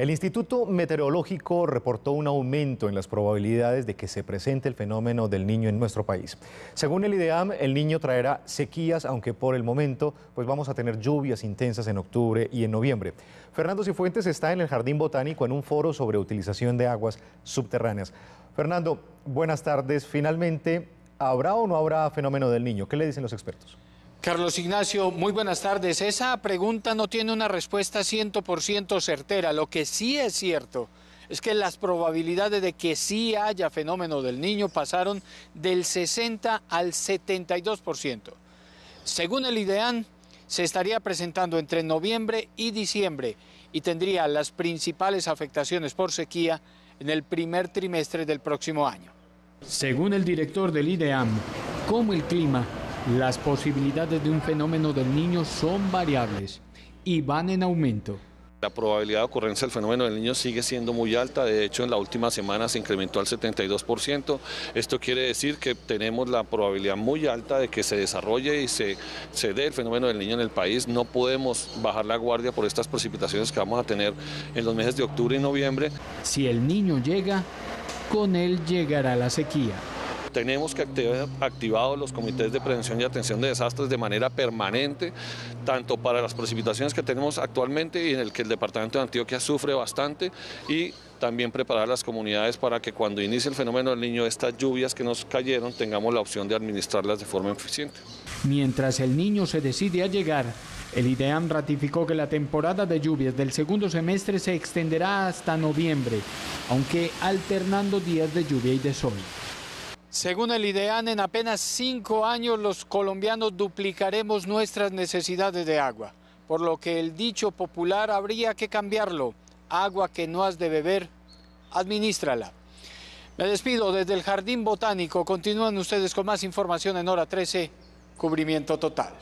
El Instituto Meteorológico reportó un aumento en las probabilidades de que se presente el fenómeno del niño en nuestro país. Según el IDEAM, el niño traerá sequías, aunque por el momento pues vamos a tener lluvias intensas en octubre y en noviembre. Fernando Cifuentes está en el Jardín Botánico en un foro sobre utilización de aguas subterráneas. Fernando, buenas tardes. Finalmente, ¿habrá o no habrá fenómeno del niño? ¿Qué le dicen los expertos? Carlos Ignacio, muy buenas tardes. Esa pregunta no tiene una respuesta 100% certera. Lo que sí es cierto es que las probabilidades de que sí haya fenómeno del niño pasaron del 60 al 72%. Según el IDEAN, se estaría presentando entre noviembre y diciembre y tendría las principales afectaciones por sequía en el primer trimestre del próximo año. Según el director del IDEAM, ¿cómo el clima las posibilidades de un fenómeno del niño son variables y van en aumento. La probabilidad de ocurrencia del fenómeno del niño sigue siendo muy alta, de hecho en la última semana se incrementó al 72%, esto quiere decir que tenemos la probabilidad muy alta de que se desarrolle y se, dé el fenómeno del niño en el país, no podemos bajar la guardia por estas precipitaciones que vamos a tener en los meses de octubre y noviembre. Si el niño llega, con él llegará la sequía. Tenemos que activar activados los comités de prevención y atención de desastres de manera permanente, tanto para las precipitaciones que tenemos actualmente y en el que el departamento de Antioquia sufre bastante y también preparar las comunidades para que cuando inicie el fenómeno del niño, estas lluvias que nos cayeron, tengamos la opción de administrarlas de forma eficiente. Mientras el niño se decide a llegar, el IDEAM ratificó que la temporada de lluvias del segundo semestre se extenderá hasta noviembre, aunque alternando días de lluvia y de sol. Según el IDEAN, en apenas cinco años los colombianos duplicaremos nuestras necesidades de agua, por lo que el dicho popular habría que cambiarlo. Agua que no has de beber, administrala. Me despido desde el Jardín Botánico. Continúan ustedes con más información en hora 13, cubrimiento total.